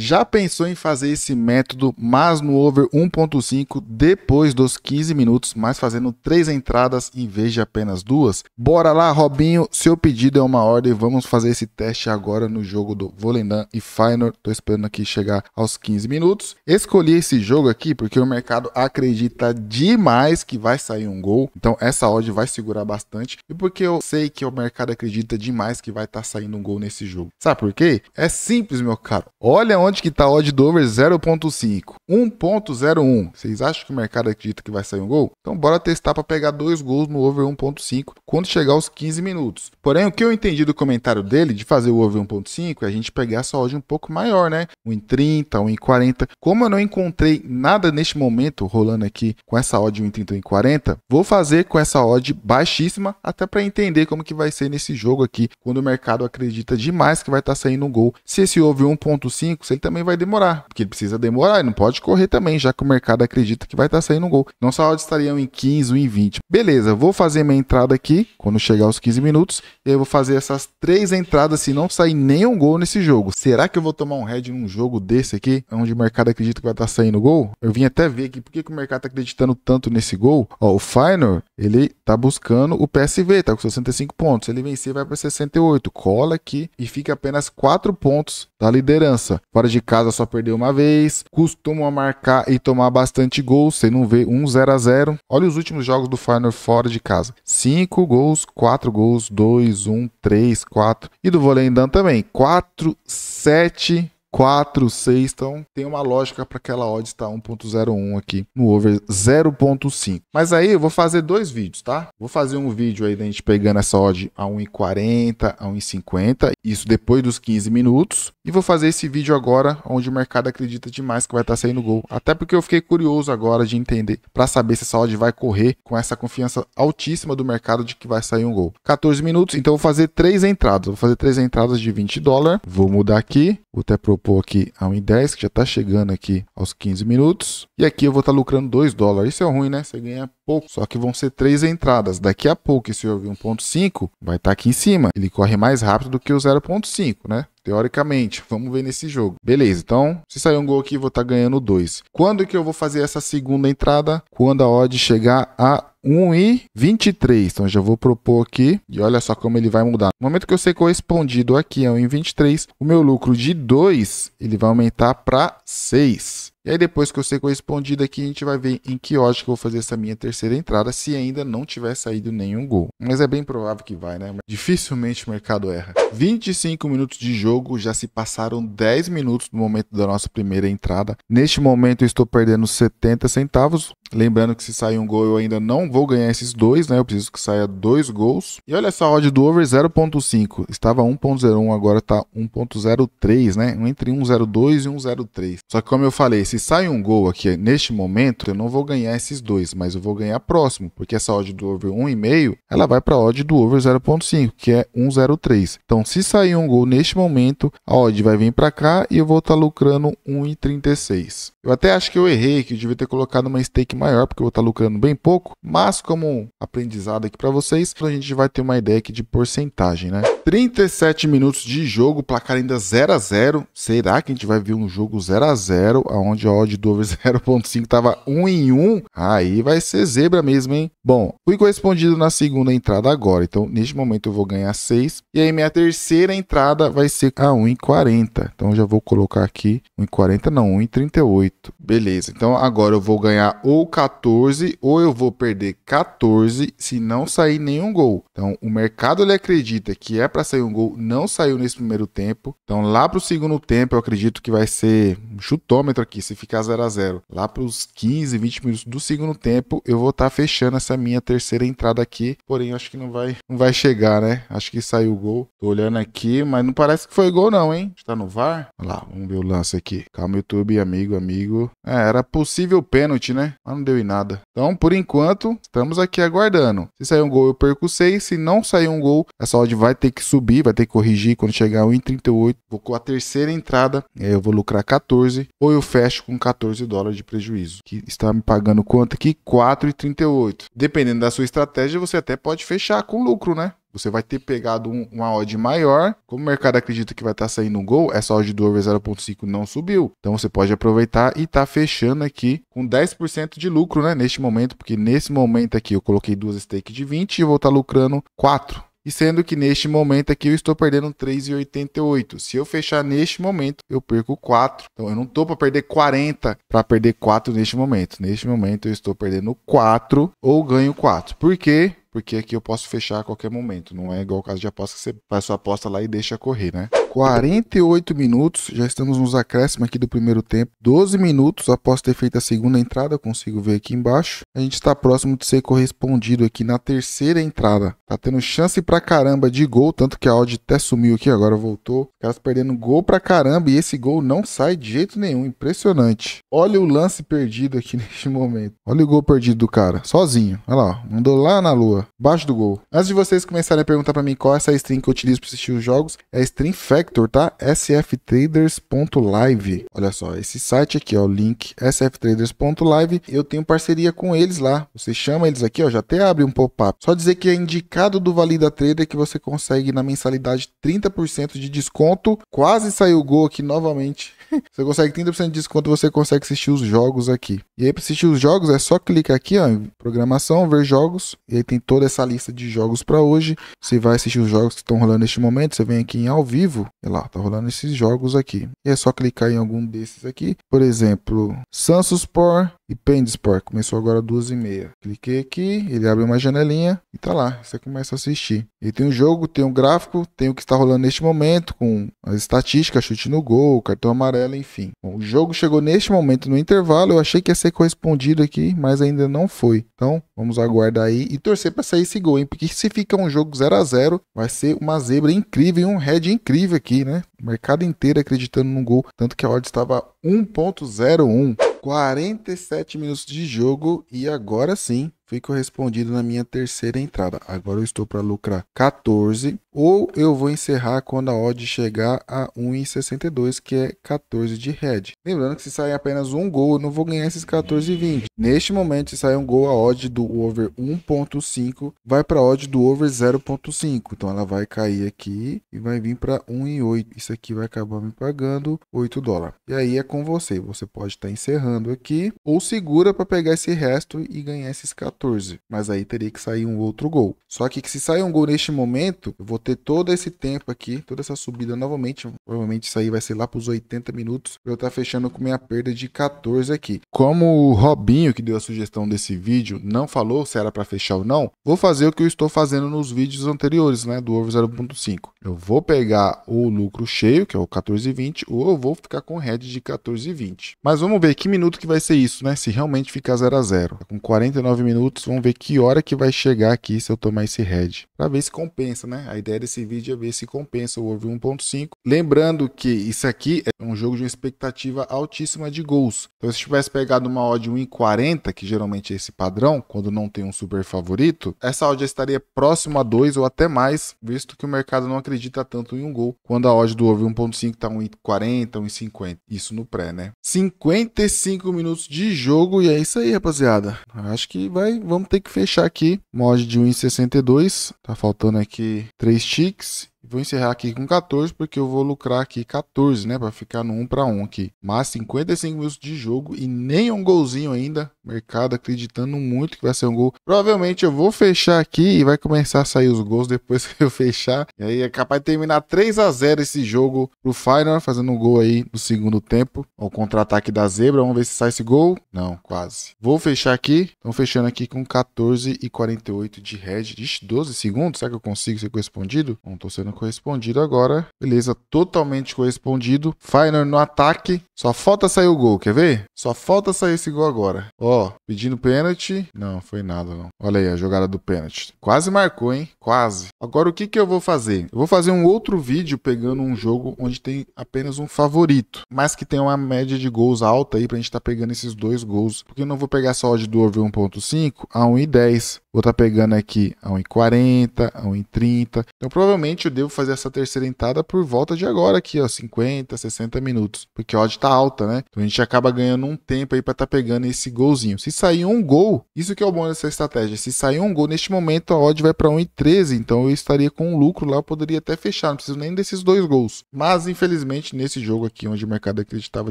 Já pensou em fazer esse método, mas no over 1.5 depois dos 15 minutos, mas fazendo três entradas em vez de apenas duas? Bora lá, Robinho, seu pedido é uma ordem, vamos fazer esse teste agora no jogo do Volendam e Feyenoord. Tô esperando aqui chegar aos 15 minutos. Escolhi esse jogo aqui porque o mercado acredita demais que vai sair um gol, então essa odd vai segurar bastante e porque eu sei que o mercado acredita demais que vai estar tá saindo um gol nesse jogo. Sabe por quê? É simples, meu caro. Olha onde onde que tá odd do over 0.5? 1.01. Vocês acham que o mercado acredita que vai sair um gol? Então bora testar para pegar dois gols no over 1.5 quando chegar aos 15 minutos. Porém, o que eu entendi do comentário dele de fazer o over 1.5 é a gente pegar essa odd um pouco maior, né? 1.30, 1.40. Como eu não encontrei nada neste momento rolando aqui com essa odd 1.30 e 40, vou fazer com essa odd baixíssima até para entender como que vai ser nesse jogo aqui, quando o mercado acredita demais que vai estar tá saindo um gol. Se esse over 1.5, se também vai demorar, porque ele precisa demorar, ele não pode correr também, já que o mercado acredita que vai estar tá saindo um gol. não só estariam em 15 ou em 20. Beleza, vou fazer minha entrada aqui, quando chegar aos 15 minutos, eu vou fazer essas três entradas se não sair nenhum gol nesse jogo. Será que eu vou tomar um head num jogo desse aqui, onde o mercado acredita que vai estar tá saindo gol? Eu vim até ver aqui por que, que o mercado está acreditando tanto nesse gol. Ó, o Feyenoord, ele tá buscando o PSV, tá com 65 pontos. Se ele vencer, vai para 68. Cola aqui e fica apenas 4 pontos da liderança. Fora de casa só perdeu uma vez, costuma marcar e tomar bastante gols, você não vê um 0 a 0. Olha os últimos jogos do Feyenoord fora de casa. 5 gols, 4 gols, 2, 1, 3, 4. E do Volendam também, 4, 7 4, 6. Então tem uma lógica para aquela odd estar tá 1.01 aqui no over 0.5. Mas aí eu vou fazer dois vídeos, tá? Vou fazer um vídeo aí da gente pegando essa odd a 1,40, a 1,50, isso depois dos 15 minutos. E vou fazer esse vídeo agora onde o mercado acredita demais que vai estar tá saindo gol. Até porque eu fiquei curioso agora de entender para saber se essa odd vai correr com essa confiança altíssima do mercado de que vai sair um gol. 14 minutos, então vou fazer três entradas. Vou fazer três entradas de 20 dólares. Vou mudar aqui, vou até pro dropou aqui a 1,10, que já está chegando aqui aos 15 minutos. E aqui eu vou estar tá lucrando 2 dólares. Isso é ruim, né? Você ganha pouco. Só que vão ser três entradas. Daqui a pouco esse ouvir 1,5 vai estar tá aqui em cima. Ele corre mais rápido do que o 0,5, né? Teoricamente, vamos ver nesse jogo. Beleza, então, se sair um gol aqui, vou estar tá ganhando dois. Quando que eu vou fazer essa segunda entrada? Quando a odd chegar a 1,23. Então já vou propor aqui e olha só como ele vai mudar. No momento que eu ser correspondido aqui a 1,23, o meu lucro de 2 ele vai aumentar para 6. E aí depois que eu ser correspondido aqui, a gente vai ver em que ótica eu vou fazer essa minha terceira entrada, se ainda não tiver saído nenhum gol. Mas é bem provável que vai, né? Dificilmente o mercado erra. 25 minutos de jogo, já se passaram 10 minutos do momento da nossa primeira entrada. Neste momento eu estou perdendo 70 centavos, Lembrando que se sair um gol, eu ainda não vou ganhar esses dois, né? Eu preciso que saia dois gols. E olha essa odd do over 0.5. Estava 1.01, agora está 1.03, né? Entre 1.02 e 1.03. Só que como eu falei, se sai um gol aqui neste momento, eu não vou ganhar esses dois, mas eu vou ganhar próximo, porque essa odd do over 1.5, ela vai para a odd do over 0.5, que é 1.03. Então, se sair um gol neste momento, a odd vai vir para cá e eu vou estar tá lucrando 1.36. Eu até acho que eu errei, que eu devia ter colocado uma stake maior, porque eu vou estar lucrando bem pouco, mas como aprendizado aqui para vocês, a gente vai ter uma ideia aqui de porcentagem, né? 37 minutos de jogo, placar ainda 0 a 0. Será que a gente vai ver um jogo 0 a 0 aonde a odd do over 0.5 tava 1 em 1? Aí vai ser zebra mesmo, hein? Bom, fui correspondido na segunda entrada agora, então neste momento eu vou ganhar 6. E aí minha terceira entrada vai ser a 1,40. Então já vou colocar aqui 1,40 não, 1,38. Beleza, então agora eu vou ganhar ou 14 ou eu vou perder 14 se não sair nenhum gol. Então o mercado ele acredita que é para sair um gol, não saiu nesse primeiro tempo. Então lá para o segundo tempo eu acredito que vai ser um chutômetro aqui, se ficar 0 a 0 Lá para os 15, 20 minutos do segundo tempo eu vou estar tá fechando essa minha terceira entrada aqui, porém acho que não vai, não vai chegar, né? Acho que saiu o gol. Tô olhando aqui, mas não parece que foi gol não, hein? Está no VAR? Olha lá, vamos ver o lance aqui. Calma, YouTube, amigo, amigo. É, era possível pênalti, né? Mas não deu em nada. Então, por enquanto, estamos aqui aguardando. Se sair um gol, eu perco 6. Se não sair um gol, essa odd vai ter que subir, vai ter que corrigir quando chegar 1,38. Vou com a terceira entrada, é, eu vou lucrar 14 ou eu fecho com 14 dólares de prejuízo, que está me pagando quanto aqui? 4,38 dependendo da sua estratégia, você até pode fechar com lucro, né? Você vai ter pegado um, uma odd maior. Como o mercado acredita que vai estar tá saindo um gol, essa odd do over 0.5 não subiu. Então você pode aproveitar e tá fechando aqui com 10% de lucro, né? Neste momento, porque nesse momento aqui eu coloquei duas stakes de 20 e vou estar tá lucrando 4 e sendo que neste momento aqui eu estou perdendo 3,88. Se eu fechar neste momento, eu perco 4. Então eu não estou para perder 40 para perder 4 neste momento. Neste momento eu estou perdendo 4 ou ganho 4. Por quê? porque aqui eu posso fechar a qualquer momento. Não é igual o caso de aposta que você faz sua aposta lá e deixa correr, né? 48 minutos, já estamos nos acréscimos aqui do primeiro tempo. 12 minutos após ter feito a segunda entrada, consigo ver aqui embaixo. A gente está próximo de ser correspondido aqui na terceira entrada. Tá tendo chance pra caramba de gol, tanto que a Audi até sumiu aqui, agora voltou. Cara, caras perdendo gol pra caramba e esse gol não sai de jeito nenhum, impressionante. Olha o lance perdido aqui neste momento. Olha o gol perdido do cara, sozinho. Olha lá, mandou lá na lua sua, baixo do gol. Antes de vocês começarem a perguntar para mim qual é essa stream que eu utilizo para assistir os jogos, é a Stream Factor, tá? sftraders.live. Olha só, esse site aqui, ó, o link sftraders.live, eu tenho parceria com eles lá. Você chama eles aqui, ó, já até abre um pop-up. Só dizer que é indicado do Valida Trader que você consegue na mensalidade 30% de desconto. Quase saiu o gol aqui novamente. você consegue 30% de desconto, você consegue assistir os jogos aqui. E aí para assistir os jogos é só clicar aqui, ó, em programação, ver jogos, e aí tem toda essa lista de jogos para hoje. Você vai assistir os jogos que estão rolando neste momento. Você vem aqui em ao vivo, sei lá, tá rolando esses jogos aqui. E é só clicar em algum desses aqui. Por exemplo, Sansuspor e Pendisport. Começou agora duas e meia. Cliquei aqui, ele abre uma janelinha e tá lá. Você começa a assistir. Ele tem um jogo, tem um gráfico, tem o que está rolando neste momento, com as estatísticas, chute no gol, cartão amarelo, enfim. Bom, o jogo chegou neste momento no intervalo. Eu achei que ia ser correspondido aqui, mas ainda não foi. Então, vamos aguardar aí e torcer para sair esse gol, hein? Porque se fica um jogo 0 a 0 vai ser uma zebra incrível e um head incrível aqui, né? O mercado inteiro acreditando num gol, tanto que a odd estava 1.01. 47 minutos de jogo e agora sim foi correspondido na minha terceira entrada. Agora eu estou para lucrar 14 ou eu vou encerrar quando a odd chegar a 1,62, que é 14 de head. Lembrando que se sair apenas um gol, eu não vou ganhar esses 14,20. Neste momento, se sair um gol, a odd do over 1,5 vai para a odd do over 0,5. Então ela vai cair aqui e vai vir para 1,8. Isso aqui vai acabar me pagando 8 dólares. E aí é com você. Você pode estar tá encerrando aqui ou segura para pegar esse resto e ganhar esses 14. 14. Mas aí teria que sair um outro gol. Só que se sair um gol neste momento, eu vou ter todo esse tempo aqui, toda essa subida novamente. Provavelmente isso aí vai ser lá para os 80 minutos. Eu estar tá fechando com minha perda de 14 aqui. Como o Robinho, que deu a sugestão desse vídeo, não falou se era para fechar ou não, vou fazer o que eu estou fazendo nos vídeos anteriores, né? Do over 0.5. Eu vou pegar o lucro cheio, que é o 14,20, ou eu vou ficar com head de 14,20. Mas vamos ver que minuto que vai ser isso, né? Se realmente ficar 0 a 0 tá Com 49 minutos minutos. Vamos ver que hora que vai chegar aqui se eu tomar esse head. Para ver se compensa, né? A ideia desse vídeo é ver se compensa o over 1.5. Lembrando que isso aqui é um jogo de uma expectativa altíssima de gols. Então se tivesse pegado uma odd 1.40, que geralmente é esse padrão, quando não tem um super favorito, essa odd estaria próxima a 2 ou até mais, visto que o mercado não acredita tanto em um gol, quando a odd do over 1.5 está 1.40, 1.50. Isso no pré, né? 55 minutos de jogo e é isso aí, rapaziada. Acho que vai vamos ter que fechar aqui. Mod de 1,62. Tá faltando aqui 3 ticks Vou encerrar aqui com 14, porque eu vou lucrar aqui 14, né? Para ficar no 1 para 1 aqui. Mas 55 minutos de jogo e nem um golzinho ainda. Mercado acreditando muito que vai ser um gol. Provavelmente eu vou fechar aqui e vai começar a sair os gols depois que eu fechar. E aí é capaz de terminar 3 a 0 esse jogo pro Final, fazendo um gol aí no segundo tempo. O contra-ataque da Zebra, vamos ver se sai esse gol. Não, quase. Vou fechar aqui. Estão fechando aqui com 14 e 48 de head. Ixi, 12 segundos. Será que eu consigo ser correspondido? Não tô sendo correspondido agora. Beleza, totalmente correspondido. Finer no ataque. Só falta sair o gol, quer ver? Só falta sair esse gol agora. Ó, pedindo pênalti. Não, foi nada não. Olha aí a jogada do pênalti. Quase marcou, hein? Quase. Agora o que, que eu vou fazer? Eu vou fazer um outro vídeo pegando um jogo onde tem apenas um favorito, mas que tem uma média de gols alta aí pra gente estar tá pegando esses dois gols. Porque eu não vou pegar só a do over 1.5 a 1.10. Vou estar tá pegando aqui a 1.40, a 1.30. Então provavelmente eu devo devo fazer essa terceira entrada por volta de agora aqui, ó, 50, 60 minutos, porque a odd tá alta, né? Então a gente acaba ganhando um tempo aí para tá pegando esse golzinho. Se sair um gol, isso que é o bom dessa estratégia, se sair um gol neste momento a odd vai para 1,13, então eu estaria com um lucro lá, eu poderia até fechar, não preciso nem desses dois gols. Mas infelizmente nesse jogo aqui onde o mercado acreditava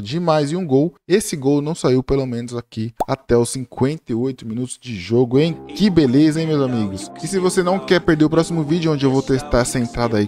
demais em um gol, esse gol não saiu pelo menos aqui até os 58 minutos de jogo, hein? Que beleza, hein, meus amigos? E se você não quer perder o próximo vídeo onde eu vou testar essa entrada aí